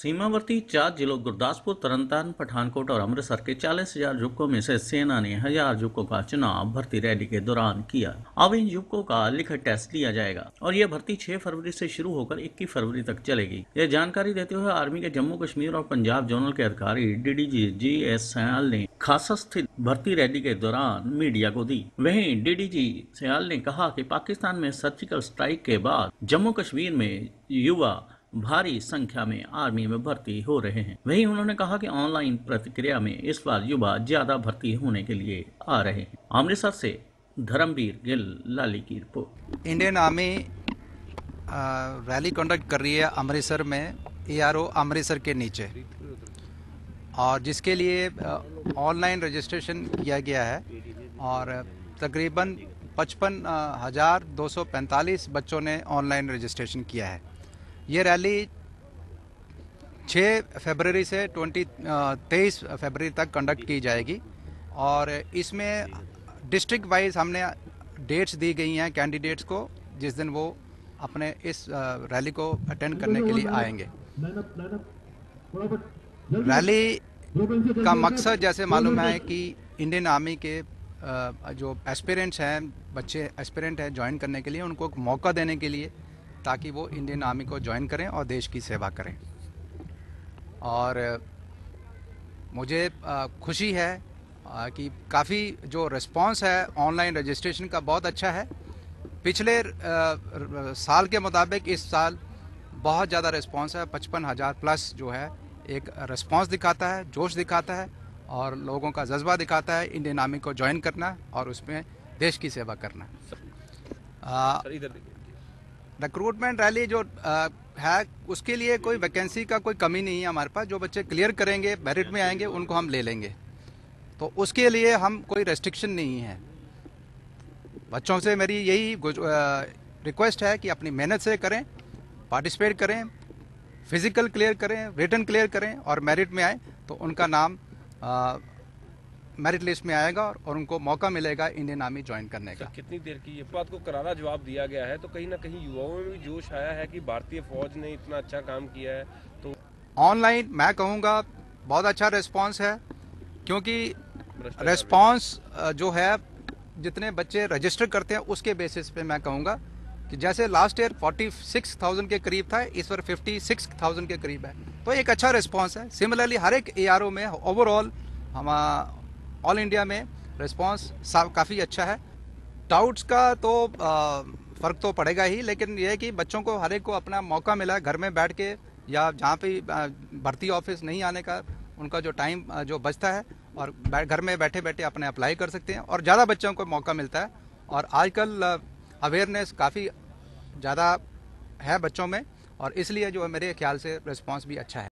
सीमावर्ती चार जिलों गुरदासपुर तरनतारण पठानकोट और अमृतसर के चालीस हजार युवकों में से सेना ने हजार युवकों का चुनाव भर्ती रैली के दौरान किया अब इन युवकों का लिखित टेस्ट लिया जाएगा और यह भर्ती 6 फरवरी से शुरू होकर 21 फरवरी तक चलेगी यह जानकारी देते हुए आर्मी के जम्मू कश्मीर और पंजाब जोनल के अधिकारी D D G G S Sayal ने खासा स्थित भर्ती रैली के दौरान मीडिया को दी वही जी सयाल ने कहा की पाकिस्तान में सर्जिकल स्ट्राइक के बाद जम्मू कश्मीर में युवा भारी संख्या में आर्मी में भर्ती हो रहे हैं वहीं उन्होंने कहा कि ऑनलाइन प्रतिक्रिया में इस बार युवा ज्यादा भर्ती होने के लिए आ रहे हैं अमृतसर से धर्मवीर गिल लाली की report Indian army rally conduct कर रही है अमृतसर में ए अमृतसर के नीचे और जिसके लिए ऑनलाइन रजिस्ट्रेशन किया गया है और तकरीबन पचपन हज़ार दो सौ पैंतालीस बच्चों ने ऑनलाइन रजिस्ट्रेशन किया है ये रैली 6 फरवरी से तेईस फरवरी तक कंडक्ट की जाएगी और इसमें डिस्ट्रिक्ट वाइज हमने डेट्स दी गई हैं कैंडिडेट्स को जिस दिन वो अपने इस रैली को अटेंड करने के लिए आएंगे रैली का मकसद जैसे मालूम है कि इंडियन आर्मी के जो एस्पिरेंट्स हैं बच्चे एस्पिरेंट हैं ज्वाइन करने के लिए उनको मौका देने के लिए ताकि वो इंडियन आर्मी को ज्वाइन करें और देश की सेवा करें और मुझे खुशी है कि काफ़ी जो रिस्पांस है ऑनलाइन रजिस्ट्रेशन का बहुत अच्छा है पिछले साल के मुताबिक इस साल बहुत ज़्यादा रिस्पांस है पचपन हज़ार प्लस जो है एक रिस्पांस दिखाता है जोश दिखाता है और लोगों का जज्बा दिखाता है इंडियन आर्मी को ज्वाइन करना और उसमें देश की सेवा करना आ, रिक्रूटमेंट रैली जो आ, है उसके लिए कोई वैकेंसी का कोई कमी नहीं है हमारे पास जो बच्चे क्लियर करेंगे मेरिट में आएंगे उनको हम ले लेंगे तो उसके लिए हम कोई रेस्ट्रिक्शन नहीं है बच्चों से मेरी यही रिक्वेस्ट है कि अपनी मेहनत से करें पार्टिसिपेट करें फिजिकल क्लियर करें रिटर्न क्लियर करें और मेरिट में आए तो उनका नाम आ, मेरिट लिस्ट में आएगा और उनको मौका मिलेगा इंडियन आर्मी ज्वाइन करने का कितनी देर की ये बात को करारा जवाब दिया गया है तो कहीं ना कहीं युवाओं में भी जोश आया है कि भारतीय फौज ने इतना अच्छा काम किया है तो ऑनलाइन मैं कहूँगा बहुत अच्छा रेस्पॉन्स है क्योंकि रेस्पॉन्स जो है जितने बच्चे रजिस्टर करते हैं उसके बेसिस पे मैं कहूँगा कि जैसे लास्ट ईयर 46,000 के करीब था इस बार 56,000 के करीब है तो एक अच्छा रिस्पॉन्स है सिमिलरली हर एक ए में ओवरऑल हम ऑल इंडिया में रिस्पॉन्स काफ़ी अच्छा है डाउट्स का तो फ़र्क तो पड़ेगा ही लेकिन यह कि बच्चों को हर एक को अपना मौका मिला घर में बैठ के या जहाँ पे भर्ती ऑफिस नहीं आने का उनका जो टाइम जो बचता है और घर में बैठे बैठे अपने अप्लाई कर सकते हैं और ज़्यादा बच्चों को मौका मिलता है और आजकल अवेयरनेस काफ़ी ज़्यादा है बच्चों में और इसलिए जो मेरे ख्याल से रिस्पॉन्स भी अच्छा है